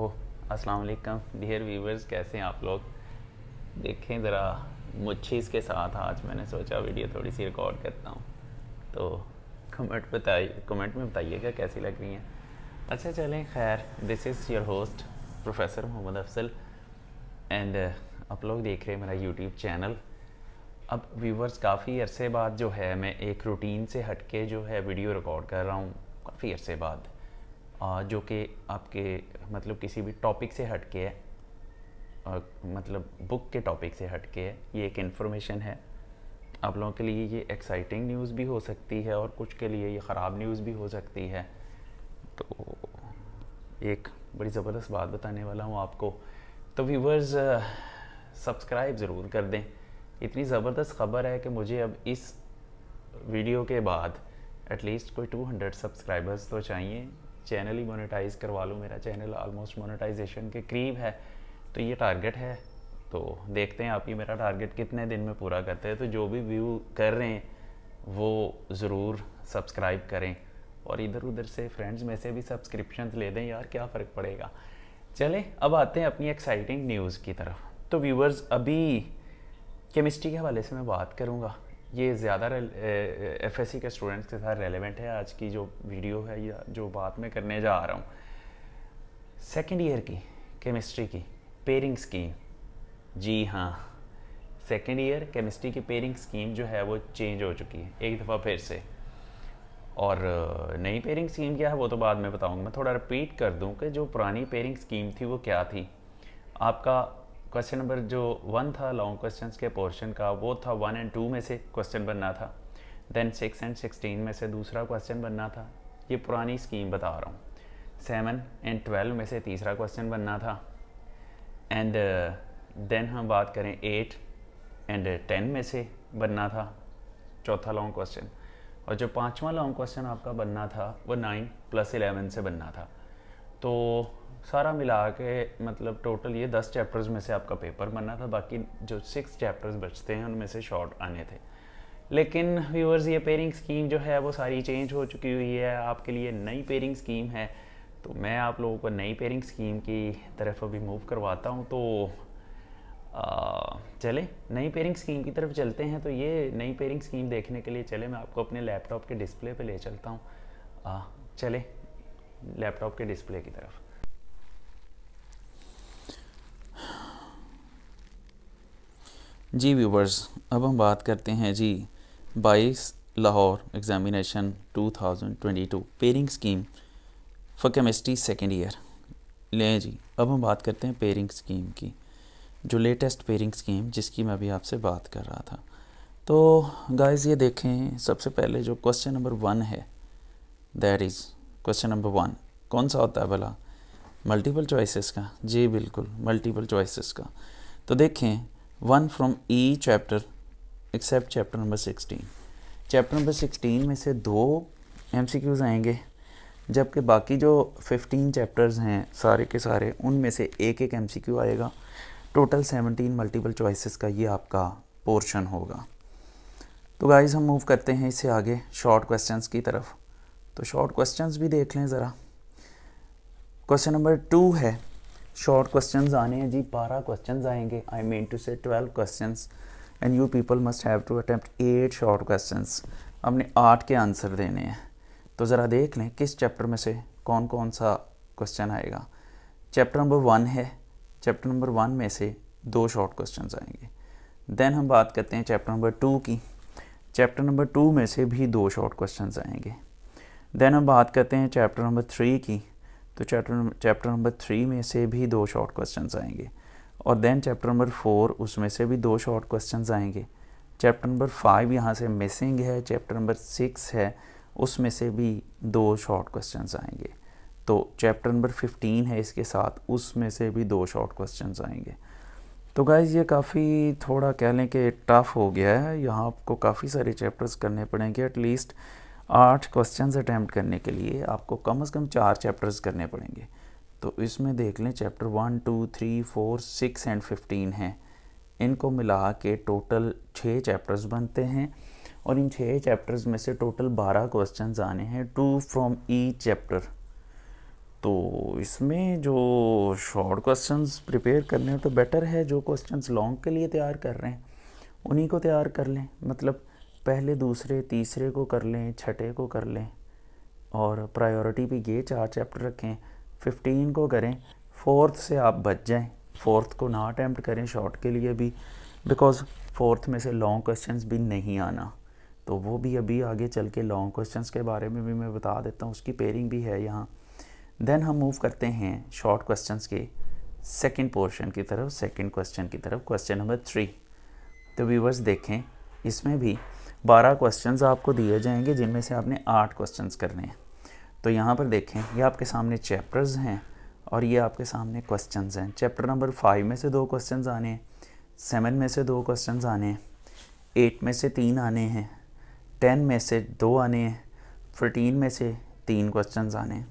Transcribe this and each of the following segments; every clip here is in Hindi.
ओह अस्सलाम वालेकुम डियर व्यूवर्स कैसे हैं आप लोग देखें ज़रा मुच्छीस के साथ आज मैंने सोचा वीडियो थोड़ी सी रिकॉर्ड करता हूँ तो कमेंट बताइए कमेंट में बताइएगा कैसी लग रही हैं अच्छा चलें खैर this is your host professor Mohammad Afsal and आप लोग देख रहे हैं मेरा यूट्यूब चैनल अब व्यूवर्स काफ़ी अरसे बाद जो है मैं एक रूटीन से हट के जो है वीडियो रिकॉर्ड कर रहा हूँ काफ़ी अरसे बाद जो कि आपके मतलब किसी भी टॉपिक से हट मतलब के है मतलब बुक के टॉपिक से हट के है ये एक इन्फॉर्मेशन है आप लोगों के लिए ये एक्साइटिंग न्यूज़ भी हो सकती है और कुछ के लिए ये ख़राब न्यूज़ भी हो सकती है तो एक बड़ी ज़बरदस्त बात बताने वाला हूँ आपको तो व्यूवर्स सब्सक्राइब ज़रूर कर दें इतनी ज़बरदस्त खबर है कि मुझे अब इस वीडियो के बाद एटलीस्ट कोई 200 सब्सक्राइबर्स तो चाहिए चैनल ही मोनेटाइज करवा लूँ मेरा चैनल ऑलमोस्ट मोनेटाइजेशन के करीब है तो ये टारगेट है तो देखते हैं आप ये मेरा टारगेट कितने दिन में पूरा करते हैं तो जो भी व्यू कर रहे हैं वो ज़रूर सब्सक्राइब करें और इधर उधर से फ्रेंड्स में से भी सब्सक्रिप्शन ले दें यार क्या फ़र्क पड़ेगा चलें अब आते हैं अपनी एक्साइटिंग न्यूज़ की तरफ तो व्यूवर्स अभी केमिस्ट्री के हवाले से मैं बात करूँगा ये ज़्यादा एफ एस के स्टूडेंट्स के साथ रेलिवेंट है आज की जो वीडियो है या जो बात मैं करने जा रहा हूँ सेकेंड ईयर की केमिस्ट्री की पेयरिंग स्कीम जी हाँ सेकेंड ईयर केमिस्ट्री की पेयरिंग स्कीम जो है वो चेंज हो चुकी है एक दफ़ा फिर से और नई पेयरिंग स्कीम क्या है वो तो बाद में बताऊँगा मैं थोड़ा रिपीट कर दूँ कि जो पुरानी पेयरिंग स्कीम थी वो क्या थी आपका क्वेश्चन नंबर जो वन था लॉन्ग क्वेश्चंस के पोर्शन का वो था वन एंड टू में से क्वेश्चन बनना था देन सिक्स एंड सिक्सटीन में से दूसरा क्वेश्चन बनना था ये पुरानी स्कीम बता रहा हूँ सेवन एंड ट्वेल्व में से तीसरा क्वेश्चन बनना था एंड देन uh, हम बात करें एट एंड टेन में से बनना था चौथा लॉन्ग क्वेश्चन और जो पांचवा लॉन्ग क्वेश्चन आपका बनना था वो नाइन प्लस इलेवन से बनना था तो सारा मिला के मतलब टोटल ये दस चैप्टर्स में से आपका पेपर बनना था बाकी जो सिक्स चैप्टर्स बचते हैं उनमें से शॉर्ट आने थे लेकिन व्यूअर्स ये पेयरिंग स्कीम जो है वो सारी चेंज हो चुकी हुई है आपके लिए नई पेयरिंग स्कीम है तो मैं आप लोगों को नई पेयरिंग स्कीम की तरफ अभी मूव करवाता हूँ तो चले नई पेयरिंग स्कीम की तरफ चलते हैं तो ये नई पेयरिंग स्कीम देखने के लिए चले मैं आपको अपने लैपटॉप के डिस्प्ले पे ले चलता हूँ चले लैपटॉप के डिस्प्ले की तरफ जी व्यूवर्स अब हम बात करते हैं जी 22 Lahore examination 2022 pairing scheme for chemistry second year लें जी अब हम बात करते हैं पेरिंग स्कीम की जो लेटेस्ट पेरिंग स्कीम जिसकी मैं अभी आपसे बात कर रहा था तो गाइस ये देखें सबसे पहले जो क्वेश्चन नंबर वन है that is question number one कौन सा होता है भला मल्टीपल चॉइसेस का जी बिल्कुल मल्टीपल चॉइसेस का तो देखें one from each chapter except chapter number sixteen chapter number sixteen में से दो एम सी क्यूज़ आएंगे जबकि बाकी जो फिफ्टीन चैप्टर्स हैं सारे के सारे उनमें से एक एक एम सी क्यू आएगा टोटल सेवनटीन मल्टीपल चॉइसेस का ये आपका पोर्शन होगा तो गाइज हम मूव करते हैं इससे आगे शॉर्ट क्वेश्चंस की तरफ तो शॉर्ट क्वेश्चंस भी देख लें ज़रा क्वेश्चन नंबर टू है शॉर्ट क्वेश्चन आने हैं जी बारह क्वेश्चन आएंगे आई मीन टू से twelve question and you people must have to attempt eight short question आपने आठ के आंसर देने हैं तो ज़रा देख लें किस चैप्टर में से कौन कौन सा क्वेश्चन आएगा चैप्टर नंबर वन है चैप्टर नंबर वन में से दो शॉर्ट क्वेश्चन आएंगे देन हम बात करते हैं चैप्टर नंबर टू की चैप्टर नंबर टू में से भी दो शॉर्ट क्वेश्चन आएंगे देन हम बात करते हैं चैप्टर नंबर थ्री की तो चैप्टर चैप्टर नंबर थ्री में से भी दो शॉर्ट क्वेश्चन आएंगे और देन चैप्टर नंबर फोर उसमें से भी दो शॉर्ट क्वेश्चन आएंगे चैप्टर नंबर फाइव यहाँ से मिसिंग है चैप्टर नंबर सिक्स है उसमें से भी दो शॉर्ट क्वेश्चन आएंगे तो चैप्टर नंबर फिफ्टीन है इसके साथ उसमें से भी दो शॉर्ट क्वेश्चन आएंगे तो गाइज़ ये काफ़ी थोड़ा कह लें कि टफ़ हो गया है यहाँ आपको काफ़ी सारे चैप्टर्स करने पड़ेंगे एटलीस्ट आठ क्वेश्चंस अटैम्प्ट करने के लिए आपको कम से कम चार चैप्टर्स करने पड़ेंगे तो इसमें देख लें chapter one two three four six and fifteen हैं इनको मिला के टोटल छः चैप्टर्स बनते हैं और इन छः चैप्टर्स में से टोटल बारह क्वेश्चंस आने हैं टू फ्रॉम ईच चैप्टर तो इसमें जो शॉर्ट क्वेश्चंस प्रिपेयर करने तो बेटर है जो क्वेश्चंस लॉन्ग के लिए तैयार कर रहे हैं उन्हीं को तैयार कर लें मतलब पहले दूसरे तीसरे को कर लें छठे को कर लें और प्रायोरिटी भी ये चार चैप्टर रखें फिफ्टीन को करें फोर्थ से आप बच जाएं फोर्थ को ना अटैम्प्ट करें शॉर्ट के लिए भी बिकॉज फोर्थ में से लॉन्ग क्वेश्चंस भी नहीं आना तो वो भी अभी आगे चल के लॉन्ग क्वेश्चंस के बारे में भी मैं बता देता हूँ उसकी पेयरिंग भी है यहाँ देन हम मूव करते हैं शॉर्ट क्वेश्चंस के सेकंड पोर्शन की तरफ सेकंड क्वेश्चन की तरफ क्वेश्चन नंबर थ्री तो व्यूवर्स देखें इसमें भी बारह क्वेश्चन आपको दिए जाएंगे जिनमें से आपने आठ क्वेश्चन करने हैं तो यहाँ पर देखें ये आपके सामने चैप्टर्स हैं और ये आपके सामने क्वेश्चन हैं चैप्टर नंबर फाइव में से दो क्वेश्चन आने हैं सेवन में से दो क्वेश्चन आने हैं एट में से तीन आने हैं टेन में से दो आने हैं फोर्टीन में से तीन क्वेश्चन आने हैं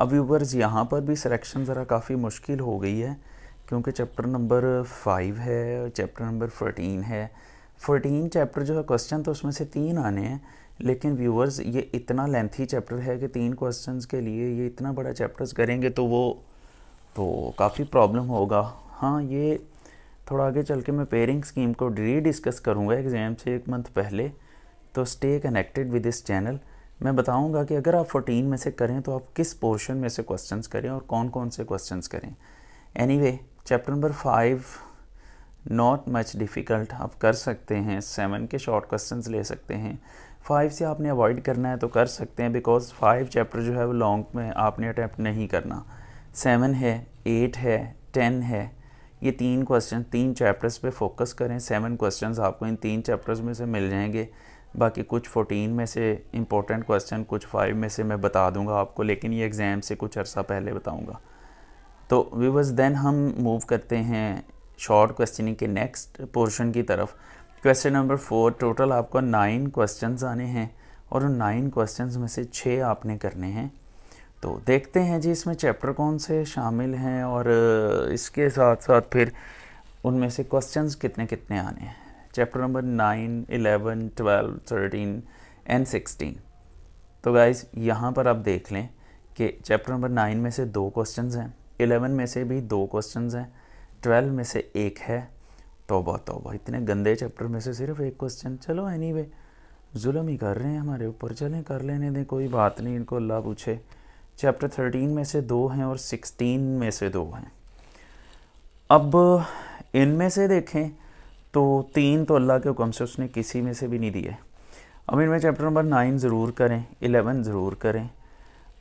अब व्यूवर्स यहाँ पर भी सिलेक्शन ज़रा काफ़ी मुश्किल हो गई है क्योंकि चैप्टर नंबर फाइव है चैप्टर नंबर फोर्टीन है फोर्टीन चैप्टर जो है क्वेश्चन तो उसमें से तीन आने हैं लेकिन व्यूअर्स ये इतना लेंथी चैप्टर है कि तीन क्वेश्चंस के लिए ये इतना बड़ा चैप्टर्स करेंगे तो वो तो काफ़ी प्रॉब्लम होगा हाँ ये थोड़ा आगे चल के मैं पेयरिंग स्कीम को री डिस्कस करूँगा एग्ज़ाम से एक मंथ पहले तो stay connected with this channel मैं बताऊँगा कि अगर आप फोर्टीन में से करें तो आप किस पोर्शन में से क्वेश्चन करें और कौन कौन से क्वेश्चन करें anyway chapter number five not much difficult आप कर सकते हैं सेवन के शॉर्ट क्वेश्चन ले सकते हैं फाइव से आपने अवॉइड करना है तो कर सकते हैं बिकॉज फाइव चैप्टर जो है वो लॉन्ग में आपने अटैम्प्ट नहीं करना सेवन है एट है टेन है ये तीन क्वेश्चन तीन चैप्टर्स पे फोकस करें सेवन क्वेश्चन आपको इन तीन चैप्टर्स में से मिल जाएंगे बाकी कुछ फोर्टीन में से इंपॉर्टेंट क्वेश्चन कुछ फाइव में से मैं बता दूंगा आपको लेकिन ये एग्ज़ाम से कुछ अर्सा पहले बताऊँगा तो व्यूवर्स देन हम मूव करते हैं शॉर्ट क्वेश्चनिंग के नेक्स्ट पोर्शन की तरफ क्वेश्चन नंबर फोर टोटल आपको नाइन क्वेश्चंस आने हैं और उन नाइन क्वेश्चंस में से छः आपने करने हैं तो देखते हैं जी इसमें चैप्टर कौन से शामिल हैं और इसके साथ साथ फिर उनमें से क्वेश्चंस कितने कितने आने हैं chapter number nine eleven twelve thirteen and sixteen तो गाइज यहाँ पर आप देख लें कि चैप्टर नंबर नाइन में से दो क्वेश्चन हैं एलेवन में से भी दो क्वेश्चन हैं ट्वेल्व में से एक है तोबा तोबा इतने गंदे चैप्टर में से सिर्फ एक क्वेश्चन चलो एनी वे जुलम ही कर रहे हैं हमारे ऊपर चलें कर लेने दें कोई बात नहीं इनको अल्लाह पूछे चैप्टर थर्टीन में से दो हैं और सिक्सटीन में से दो हैं अब इनमें से देखें तो तीन तो अल्लाह के हुक्म से उसने किसी में से भी नहीं दिए अब इनमें चैप्टर नंबर नाइन ज़रूर करें एलेवन ज़रूर करें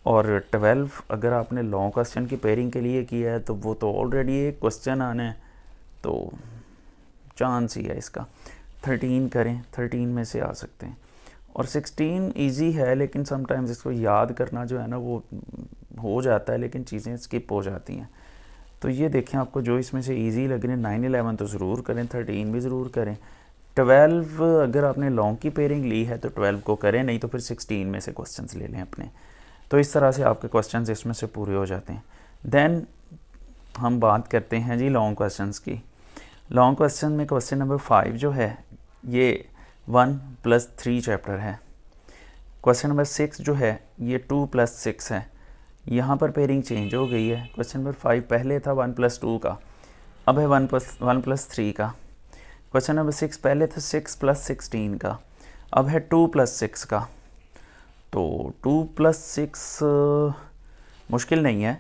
और ट्वेल्व अगर आपने लॉन्ग क्वेश्चन की पेयरिंग के लिए किया है तो वो तो ऑलरेडी एक क्वेश्चन आना है तो चांस ही है इसका थर्टीन करें थर्टीन में से आ सकते हैं और सिक्सटीन ईजी है लेकिन समटाइम्स इसको याद करना जो है ना वो हो जाता है लेकिन चीज़ें स्किप हो जाती हैं तो ये देखें आपको जो इसमें से ईजी लग रहे नाइन एलेवन तो ज़रूर करें थर्टीन भी ज़रूर करें ट्वेल्व अगर आपने लॉन्ग की पेयरिंग ली है तो ट्वेल्व को करें नहीं तो फिर सिक्सटीन में से क्वेश्चन ले लें अपने तो इस तरह से आपके क्वेश्चन इसमें से पूरे हो जाते हैं देन हम बात करते हैं जी लॉन्ग क्वेश्चन की लॉन्ग क्वेश्चन में क्वेश्चन नंबर फाइव जो है ये वन प्लस थ्री चैप्टर है क्वेश्चन नंबर सिक्स जो है ये टू प्लस सिक्स है यहाँ पर पेयरिंग चेंज हो गई है क्वेश्चन नंबर फाइव पहले था वन प्लस टू का अब है one plus one plus three का क्वेश्चन नंबर सिक्स पहले था सिक्स प्लस सिक्सटीन का अब है टू प्लस सिक्स का तो टू प्लस सिक्स मुश्किल नहीं है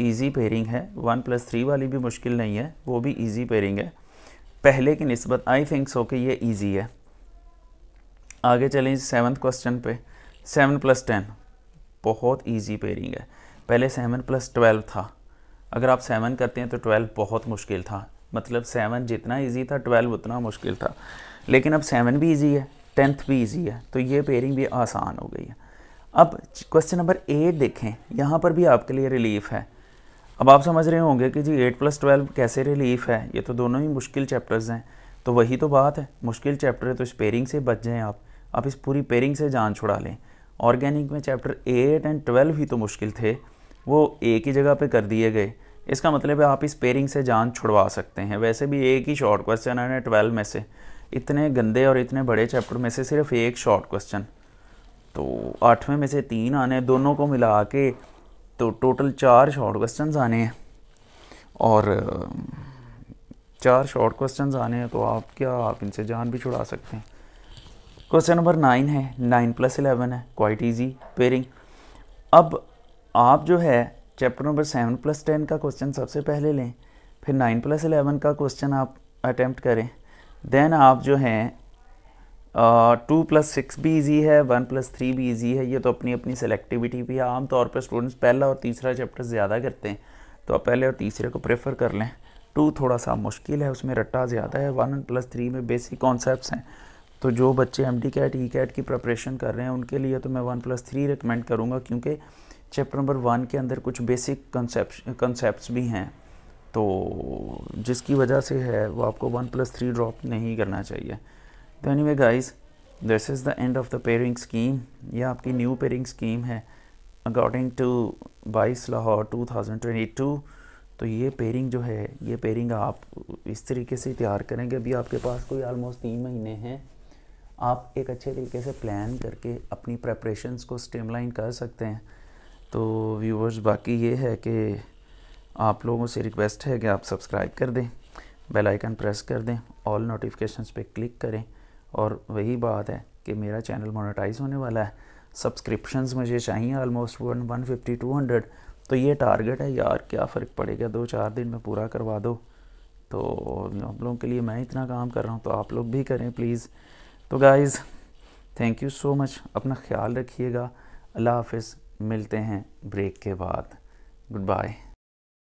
इजी पेयरिंग है वन प्लस थ्री वाली भी मुश्किल नहीं है वो भी इजी पेयरिंग है पहले की नस्बत आई थिंक सो कि ये इजी है आगे चलें सेवन्थ क्वेश्चन पे सेवन प्लस टेन बहुत इजी पेयरिंग है पहले सेवन प्लस ट्वेल्व था अगर आप सेवन करते हैं तो ट्वेल्व बहुत मुश्किल था मतलब सेवन जितना ईजी था ट्वेल्व उतना मुश्किल था लेकिन अब सेवन भी ईजी है टेंथ भी ईजी है तो ये पेयरिंग भी आसान हो गई है अब क्वेश्चन नंबर एट देखें यहाँ पर भी आपके लिए रिलीफ है अब आप समझ रहे होंगे कि जी एट प्लस ट्वेल्व कैसे रिलीफ है ये तो दोनों ही मुश्किल चैप्टर्स हैं तो वही तो बात है मुश्किल चैप्टर है तो इस पेयरिंग से बच जाएँ आप आप इस पूरी पेयरिंग से जान छुड़ा लें ऑर्गेनिक में चैप्टर एट एंड ट्वेल्व ही तो मुश्किल थे वो एक ही जगह पर कर दिए गए इसका मतलब है आप इस पेयरिंग से जान छुड़वा सकते हैं वैसे भी एक ही शॉर्ट क्वेश्चन है ट्वेल्व में से इतने गंदे और इतने बड़े चैप्टर में से सिर्फ एक शॉर्ट क्वेश्चन तो आठवें में से तीन आने दोनों को मिला के तो टोटल चार शॉर्ट क्वेश्चन आने हैं और चार शॉर्ट क्वेश्चन आने हैं तो आप क्या आप इनसे जान भी छुड़ा सकते हैं क्वेश्चन नंबर नाइन है नाइन प्लस इलेवन है क्वाइट ईजी पेयरिंग अब आप जो है chapter number seven plus ten का क्वेश्चन सबसे पहले लें फिर नाइन प्लस इलेवन का क्वेश्चन आप अटैम्प्ट करें देन आप जो हैं टू प्लस सिक्स भी ईजी है वन प्लस थ्री भी ईजी है ये तो अपनी अपनी सेलेक्टिविटी भी है आमतौर पर स्टूडेंट्स पहला और तीसरा चैप्टर ज़्यादा करते हैं तो आप पहले और तीसरे को प्रेफर कर लें टू थोड़ा सा मुश्किल है उसमें रट्टा ज़्यादा है वन प्लस थ्री में बेसिक कॉन्सेप्ट हैं तो जो बच्चे M D CAT E CAT की प्रपरेशन कर रहे हैं उनके लिए तो मैं वन प्लस थ्री रिकमेंड करूँगा क्योंकि चैप्टर नंबर वन के अंदर कुछ बेसिक कंसेप्ट भी हैं तो जिसकी वजह से है वो आपको वन प्लस थ्री ड्रॉप नहीं करना चाहिए तो anyway guys this is the end of the pairing scheme यह आपकी न्यू पेयरिंग स्कीम है अकॉर्डिंग टू बाईस लाहौर 2022 तो ये पेयरिंग जो है ये पेयरिंग आप इस तरीके से तैयार करेंगे अभी आपके पास कोई आलमोस्ट तीन महीने हैं आप एक अच्छे तरीके से प्लान करके अपनी प्रेपरेशंस को स्टेमलाइन कर सकते हैं तो व्यूवर्स बाकी ये है कि आप लोगों से रिक्वेस्ट है कि आप सब्सक्राइब कर दें बेल आइकन प्रेस कर दें ऑल नोटिफिकेशंस पे क्लिक करें और वही बात है कि मेरा चैनल मोनेटाइज होने वाला है सब्सक्रिप्शंस मुझे चाहिए almost one one fifty two hundred तो ये टारगेट है यार क्या फ़र्क पड़ेगा दो चार दिन में पूरा करवा दो तो आप लोगों के लिए मैं इतना काम कर रहा हूँ तो आप लोग भी करें प्लीज़ तो guys thank you so much अपना ख्याल रखिएगा अल्लाह हाफिज़ मिलते हैं ब्रेक के बाद गुड बाय